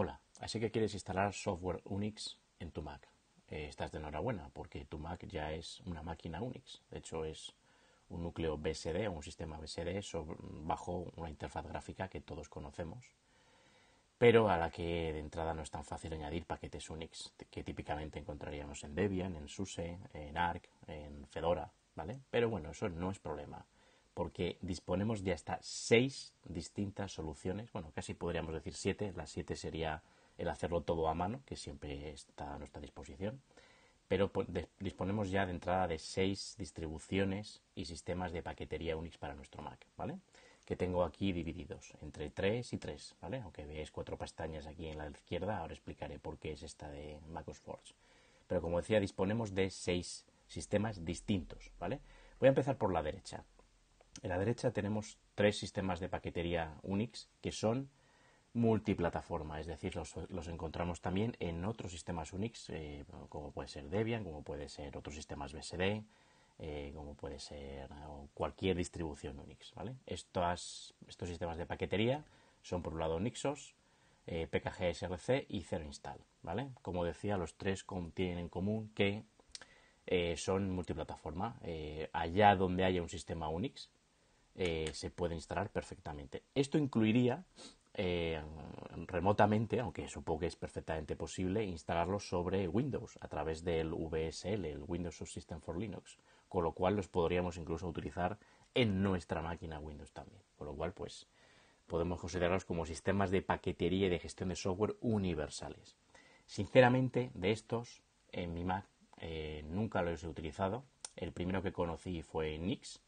Hola, así que quieres instalar software Unix en tu Mac. Eh, estás de enhorabuena porque tu Mac ya es una máquina Unix. De hecho, es un núcleo BSD un sistema BSD bajo una interfaz gráfica que todos conocemos, pero a la que de entrada no es tan fácil añadir paquetes Unix que típicamente encontraríamos en Debian, en SUSE, en ARC, en Fedora, ¿vale? Pero bueno, eso no es problema porque disponemos de hasta seis distintas soluciones, bueno, casi podríamos decir siete, las siete sería el hacerlo todo a mano, que siempre está a nuestra disposición, pero disponemos ya de entrada de seis distribuciones y sistemas de paquetería Unix para nuestro Mac, ¿vale? Que tengo aquí divididos entre tres y tres, ¿vale? Aunque veáis cuatro pestañas aquí en la izquierda, ahora explicaré por qué es esta de MacOS Forge. Pero como decía, disponemos de seis sistemas distintos, ¿vale? Voy a empezar por la derecha. En la derecha tenemos tres sistemas de paquetería Unix que son multiplataforma, es decir, los, encontramos también en otros sistemas Unix, eh, como puede ser Debian, como puede ser otros sistemas BSD, eh, como puede ser cualquier distribución Unix. Estos, sistemas de paquetería son por un lado Nixos, eh, PKG y Zero Install. Como decía, los tres tienen en común que eh, son multiplataforma. allá donde haya un sistema Unix, eh, se puede instalar perfectamente. Esto incluiría eh, remotamente, aunque supongo que es perfectamente posible, instalarlo sobre Windows a través del VSL, el Windows Subsystem for Linux, con lo cual los podríamos incluso utilizar en nuestra máquina Windows también. Con lo cual, pues, podemos considerarlos como sistemas de paquetería y de gestión de software universales. Sinceramente, de estos, en mi Mac eh, nunca los he utilizado. El primero que conocí fue Nix,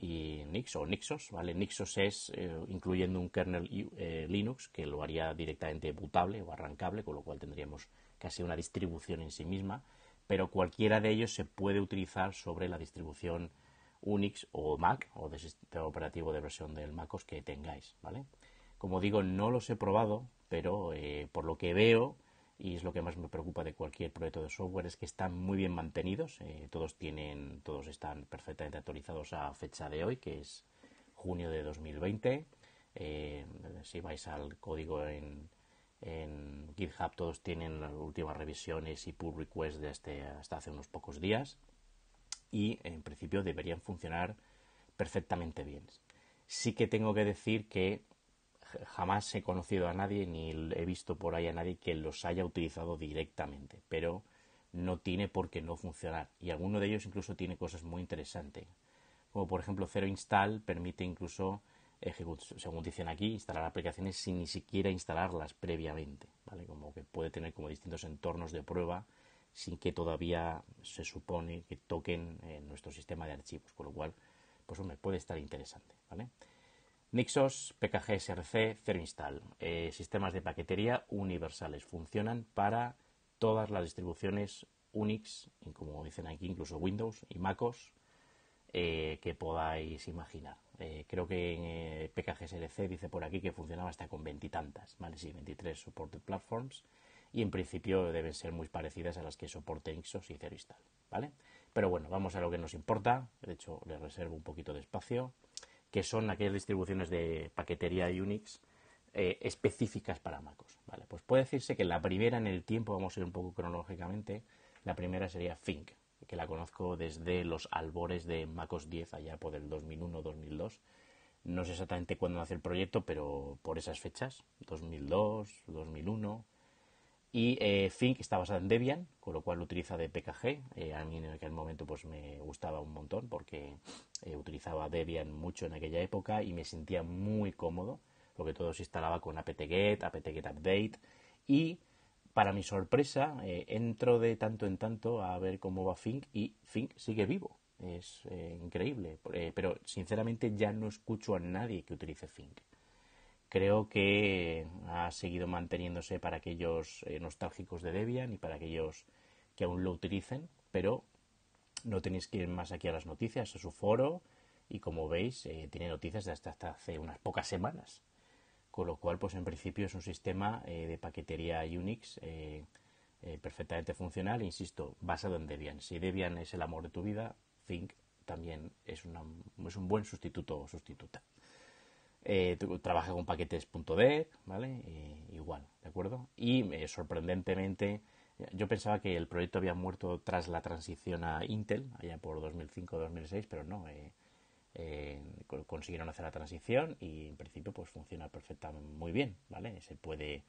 y Nix o Nixos, ¿vale? Nixos es eh, incluyendo un kernel eh, Linux que lo haría directamente bootable o arrancable, con lo cual tendríamos casi una distribución en sí misma, pero cualquiera de ellos se puede utilizar sobre la distribución Unix o Mac o de sistema operativo de versión del MacOS que tengáis, ¿vale? Como digo, no los he probado, pero eh, por lo que veo, y es lo que más me preocupa de cualquier proyecto de software es que están muy bien mantenidos eh, todos tienen todos están perfectamente actualizados a fecha de hoy que es junio de 2020 eh, si vais al código en, GitHub todos tienen las últimas revisiones y pull requests de este, hasta hace unos pocos días y en principio deberían funcionar perfectamente bien sí que tengo que decir que jamás he conocido a nadie ni he visto por ahí a nadie que los haya utilizado directamente, pero no tiene por qué no funcionar. Y alguno de ellos incluso tiene cosas muy interesantes. Como por ejemplo, Zero Install permite incluso, según dicen aquí, instalar aplicaciones sin ni siquiera instalarlas previamente. ¿vale? Como que puede tener como distintos entornos de prueba sin que todavía se supone que toquen nuestro sistema de archivos. Con lo cual, pues hombre, puede estar interesante. ¿vale? Nixos, PKG-SRC, eh, sistemas de paquetería universales. Funcionan para todas las distribuciones Unix, y como dicen aquí, incluso Windows y MacOS, eh, que podáis imaginar. Eh, creo que en pkg dice por aquí que funcionaba hasta con veintitantas, ¿vale? Sí, 23 supported platforms. Y en principio deben ser muy parecidas a las que soporte Nixos y Install, ¿vale? Pero bueno, vamos a lo que nos importa. De hecho, les reservo un poquito de espacio que son aquellas distribuciones de paquetería Unix eh, específicas para MacOS. Vale, pues puede decirse que la primera en el tiempo, vamos a ir un poco cronológicamente, la primera sería Fink, que la conozco desde los albores de MacOS 10 allá por el 2001-2002. No sé exactamente cuándo nace el proyecto, pero por esas fechas, 2002, 2001, y eh, Fink está basada en Debian, con lo cual lo utiliza de PKG. Eh, a mí en aquel momento pues me gustaba un montón porque eh, utilizaba Debian mucho en aquella época y me sentía muy cómodo porque todo se instalaba con apt-get, apt-get update y para mi sorpresa entro de tanto en tanto a ver cómo va Fink y Fink sigue vivo. Es increíble, pero sinceramente ya no escucho a nadie que utilice Fink creo que ha seguido manteniéndose para aquellos eh, nostálgicos de Debian y para aquellos que aún lo utilicen, pero no tenéis que ir más aquí a las noticias, a su foro, y como veis, eh, tiene noticias de hasta, hace unas pocas semanas. Con lo cual, pues en principio es un sistema eh, de paquetería Unix perfectamente funcional, e insisto, basado en Debian. Si Debian es el amor de tu vida, Think también es, es un buen sustituto o sustituta eh, trabaja con paquetes.de, ¿vale? igual, ¿de acuerdo? Y eh, sorprendentemente, yo pensaba que el proyecto había muerto tras la transición a Intel, allá por 2005-2006, pero no. Eh, eh, consiguieron hacer la transición y en principio pues funciona perfectamente muy bien, ¿vale? Se puede,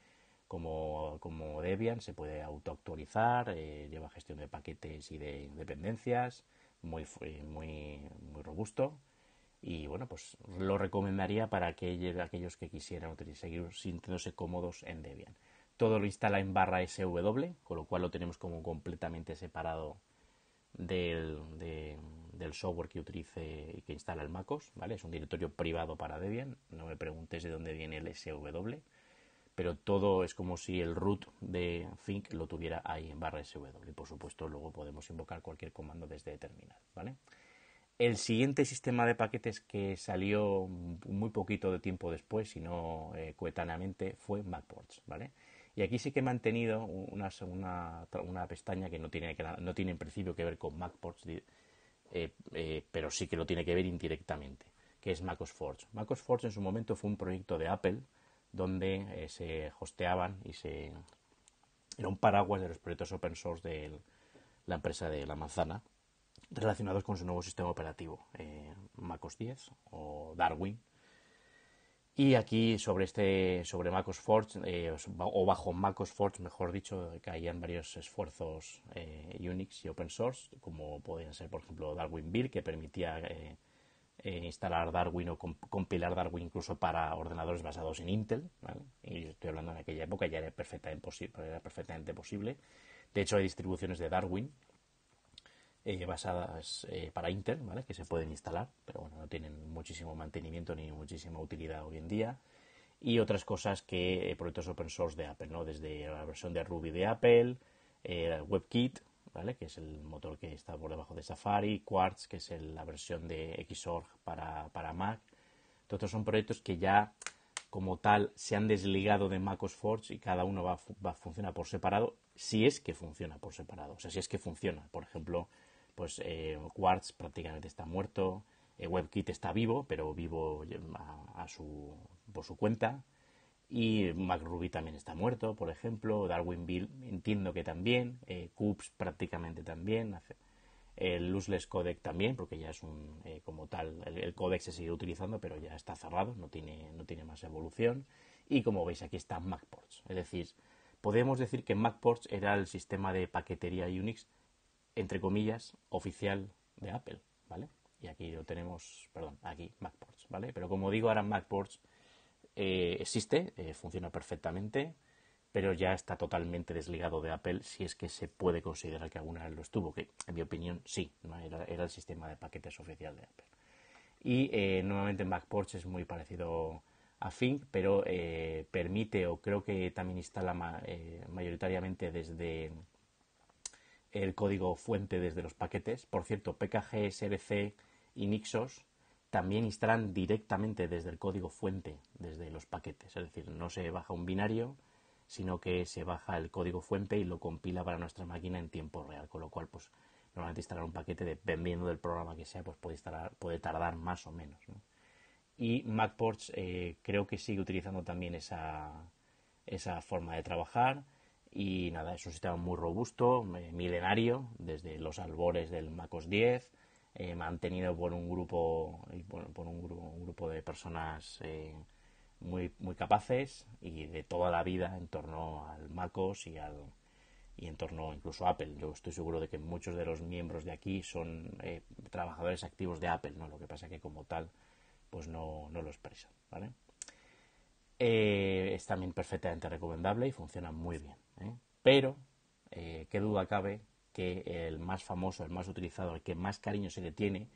como, Debian, se puede autoactualizar, lleva gestión de paquetes y de dependencias, muy, muy, muy robusto y bueno, pues lo recomendaría para aquellos, aquellos que quisieran utilizar, seguir sintiéndose cómodos en Debian. Todo lo instala en barra SW, con lo cual lo tenemos como completamente separado del, software que utilice y que instala el MacOS, ¿vale? Es un directorio privado para Debian, no me preguntes de dónde viene el SW, pero todo es como si el root de Think lo tuviera ahí en barra SW. Y por supuesto luego podemos invocar cualquier comando desde terminal, ¿vale? El siguiente sistema de paquetes que salió muy poquito de tiempo después, si no eh, coetáneamente, fue MacPorts, ¿vale? Y aquí sí que he mantenido una, una, pestaña que no tiene, que no tiene en principio que ver con MacPorts, eh, eh, pero sí que lo tiene que ver indirectamente, que es MacOS Forge. MacOS Forge en su momento fue un proyecto de Apple donde se hosteaban y se... Era un paraguas de los proyectos open source de la empresa de la manzana, relacionados con su nuevo sistema operativo, eh, MacOS 10 o Darwin. Y aquí sobre este, sobre MacOS Forge, eh, o bajo MacOS Forge, mejor dicho, caían varios esfuerzos eh, Unix y open source, como podían ser, por ejemplo, Darwin Build, que permitía eh, instalar Darwin o compilar Darwin incluso para ordenadores basados en Intel. Y estoy hablando en aquella época, ya era perfectamente posible. De hecho, hay distribuciones de Darwin eh, basadas eh, para Intel, ¿vale? Que se pueden instalar, pero bueno, no tienen muchísimo mantenimiento ni muchísima utilidad hoy en día. Y otras cosas que eh, proyectos open source de Apple, ¿no? Desde la versión de Ruby de Apple, WebKit, ¿vale? Que es el motor que está por debajo de Safari, Quartz, que es la versión de Xorg para, Mac. Todos son proyectos que ya como tal se han desligado de MacOS Forge y cada uno va, va a funcionar por separado, si es que funciona por separado. O sea, si es que funciona. Por ejemplo, pues eh, Quartz prácticamente está muerto, eh, WebKit está vivo, pero vivo eh, a, su, por su cuenta, y MacRuby también está muerto, por ejemplo, Darwin Bill entiendo que también, eh, prácticamente también, el Useless Codec también, porque ya es un, como tal, el, el, codec se sigue utilizando, pero ya está cerrado, no tiene, no tiene más evolución, y como veis aquí está MacPorts, es decir, podemos decir que MacPorts era el sistema de paquetería Unix entre comillas, oficial de Apple, ¿vale? Y aquí lo tenemos, perdón, aquí MacPorts, ¿vale? Pero como digo, ahora MacPorts eh, existe, eh, funciona perfectamente, pero ya está totalmente desligado de Apple si es que se puede considerar que alguna vez lo estuvo, que en mi opinión sí, era, el sistema de paquetes oficial de Apple. Y eh, nuevamente MacPorts es muy parecido a Fink, pero permite o creo que también instala mayoritariamente desde el código fuente desde los paquetes. Por cierto, PKG, SRC y Nixos también instalan directamente desde el código fuente, desde los paquetes. Es decir, no se baja un binario, sino que se baja el código fuente y lo compila para nuestra máquina en tiempo real. Con lo cual, pues normalmente instalar un paquete, dependiendo del programa que sea, pues puede, tardar más o menos. Y MacPorts eh, creo que sigue utilizando también esa, esa forma de trabajar. Y nada, es un sistema muy robusto, eh, milenario, desde los albores del MacOS 10, eh, mantenido por un grupo, por, un, grupo, de personas eh, muy, muy capaces y de toda la vida en torno al MacOS y y en torno incluso a Apple. Yo estoy seguro de que muchos de los miembros de aquí son trabajadores activos de Apple, ¿no? Lo que pasa que como tal, pues no, no lo expresan, es también perfectamente recomendable y funciona muy bien. ¿eh? Pero, eh, qué duda cabe que el más famoso, el más utilizado, el que más cariño se le tiene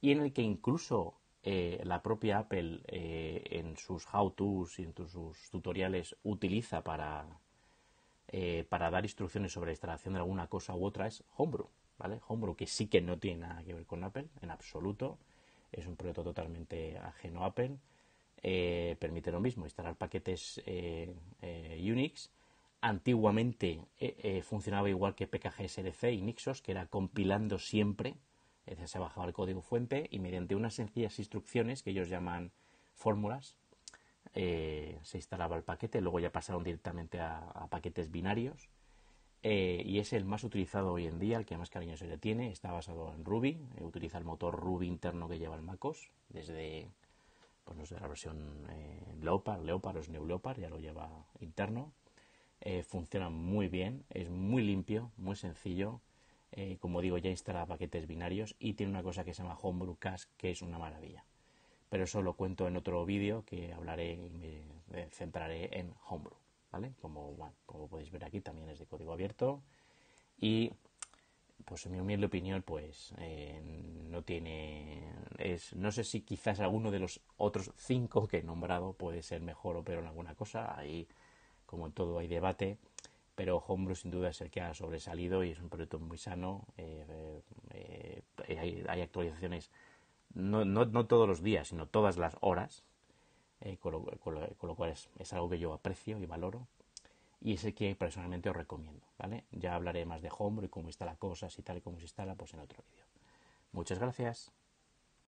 y en el que incluso eh, la propia Apple en sus how-tos y en sus tutoriales utiliza para, dar instrucciones sobre la instalación de alguna cosa u otra es Homebrew. ¿vale? Homebrew que sí que no tiene nada que ver con Apple en absoluto, es un proyecto totalmente ajeno a Apple, permite lo mismo, instalar paquetes Unix antiguamente eh, eh, funcionaba igual que SRC y Nixos, que era compilando siempre, se bajaba el código fuente y mediante unas sencillas instrucciones que ellos llaman fórmulas, eh, se instalaba el paquete, luego ya pasaron directamente a, paquetes binarios y es el más utilizado hoy en día, el que más cariño se le tiene, está basado en Ruby, utiliza el motor Ruby interno que lleva el MacOS desde pues la versión Leopard, Leopard o Snow Leopard, ya lo lleva interno, eh, funciona muy bien, es muy limpio, muy sencillo. Eh, como digo, ya instala paquetes binarios y tiene una cosa que se llama Homebrew Cache, que es una maravilla. Pero eso lo cuento en otro vídeo que hablaré y me centraré en Homebrew, ¿vale? Como, como podéis ver aquí, también es de código abierto. Y, pues en mi humilde opinión, pues eh, no tiene... Es, no sé si quizás alguno de los otros cinco que he nombrado puede ser mejor o peor en alguna cosa. Ahí como en todo hay debate, pero Homebrew sin duda es el que ha sobresalido y es un proyecto muy sano. Eh, eh, eh, hay, actualizaciones no, todos los días, sino todas las horas, con, lo, cual es, algo que yo aprecio y valoro. Y es el que personalmente os recomiendo, ¿vale? Ya hablaré más de Homebrew y cómo instala cosas y tal y cómo se instala pues en otro vídeo. Muchas gracias.